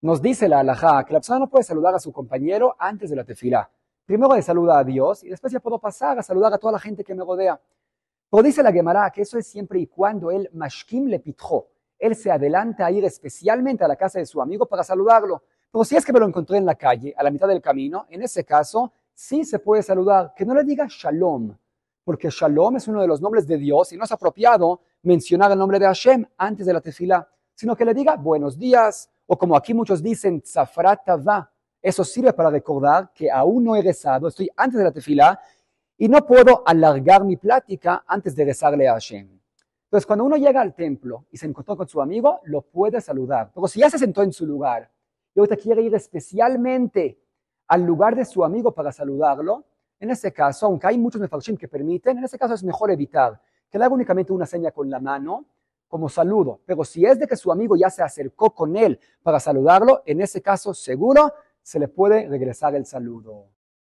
Nos dice la alajá que la persona no puede saludar a su compañero antes de la tefilá. Primero le saluda a Dios y después ya puedo pasar a saludar a toda la gente que me rodea. Pero dice la Gemara que eso es siempre y cuando el mashkim le pitjó. Él se adelanta a ir especialmente a la casa de su amigo para saludarlo. Pero si es que me lo encontré en la calle, a la mitad del camino, en ese caso sí se puede saludar. Que no le diga shalom, porque shalom es uno de los nombres de Dios y no es apropiado mencionar el nombre de Hashem antes de la tefila sino que le diga buenos días, o como aquí muchos dicen, zafrata va. Eso sirve para recordar que aún no he rezado, estoy antes de la tefila y no puedo alargar mi plática antes de rezarle a Hashem. Entonces, cuando uno llega al templo y se encontró con su amigo, lo puede saludar. Pero si ya se sentó en su lugar y te quiere ir especialmente al lugar de su amigo para saludarlo, en ese caso, aunque hay muchos mefarshim que permiten, en ese caso es mejor evitar que le haga únicamente una seña con la mano como saludo. Pero si es de que su amigo ya se acercó con él para saludarlo, en ese caso seguro se le puede regresar el saludo.